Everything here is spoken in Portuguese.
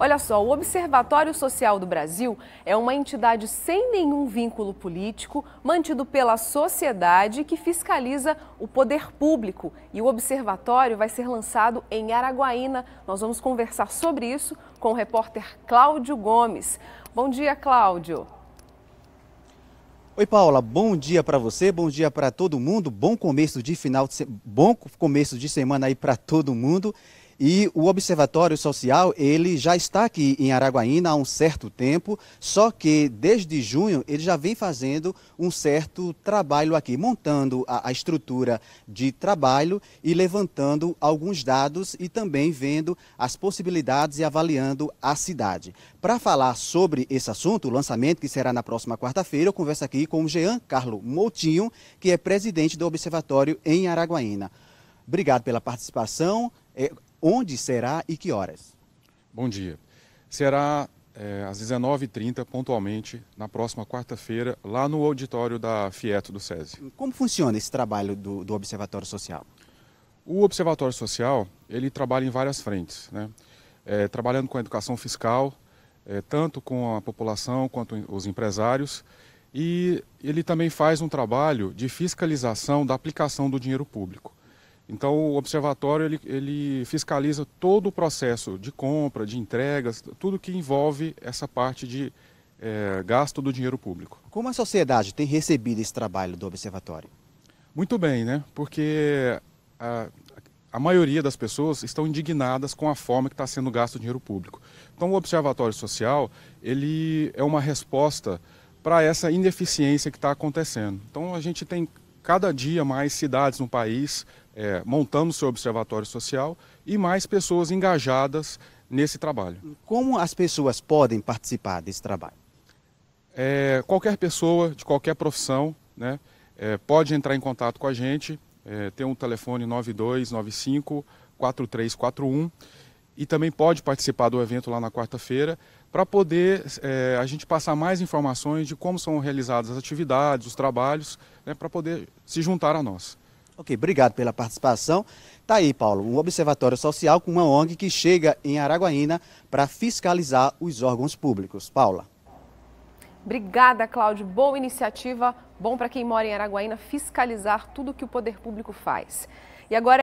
Olha só, o Observatório Social do Brasil é uma entidade sem nenhum vínculo político, mantido pela sociedade que fiscaliza o poder público. E o observatório vai ser lançado em Araguaína. Nós vamos conversar sobre isso com o repórter Cláudio Gomes. Bom dia, Cláudio. Oi Paula, bom dia para você, bom dia para todo mundo, bom começo de final de se... bom começo de semana aí para todo mundo. E o Observatório Social, ele já está aqui em Araguaína há um certo tempo, só que desde junho ele já vem fazendo um certo trabalho aqui, montando a, a estrutura de trabalho e levantando alguns dados e também vendo as possibilidades e avaliando a cidade. Para falar sobre esse assunto, o lançamento que será na próxima quarta-feira, eu converso aqui com o Jean Carlo Moutinho, que é presidente do Observatório em Araguaína. Obrigado pela participação. É, onde será e que horas? Bom dia. Será é, às 19h30, pontualmente, na próxima quarta-feira, lá no auditório da Fieto do SESI. Como funciona esse trabalho do, do Observatório Social? O Observatório Social, ele trabalha em várias frentes, né? É, trabalhando com a educação fiscal, é, tanto com a população quanto os empresários, e ele também faz um trabalho de fiscalização da aplicação do dinheiro público. Então o observatório ele, ele fiscaliza todo o processo de compra, de entregas, tudo que envolve essa parte de é, gasto do dinheiro público. Como a sociedade tem recebido esse trabalho do observatório? Muito bem, né? Porque a, a maioria das pessoas estão indignadas com a forma que está sendo gasto o dinheiro público. Então o observatório social ele é uma resposta para essa ineficiência que está acontecendo. Então a gente tem cada dia mais cidades no país é, montando seu observatório social e mais pessoas engajadas nesse trabalho. Como as pessoas podem participar desse trabalho? É, qualquer pessoa, de qualquer profissão, né, é, pode entrar em contato com a gente. É, tem um telefone 9295 4341 e também pode participar do evento lá na quarta-feira para poder é, a gente passar mais informações de como são realizadas as atividades, os trabalhos, né, para poder se juntar a nós. Ok, obrigado pela participação. Tá aí, Paulo, um observatório social com uma ONG que chega em Araguaína para fiscalizar os órgãos públicos. Paula. Obrigada, Cláudio. Boa iniciativa. Bom para quem mora em Araguaína fiscalizar tudo que o poder público faz. E agora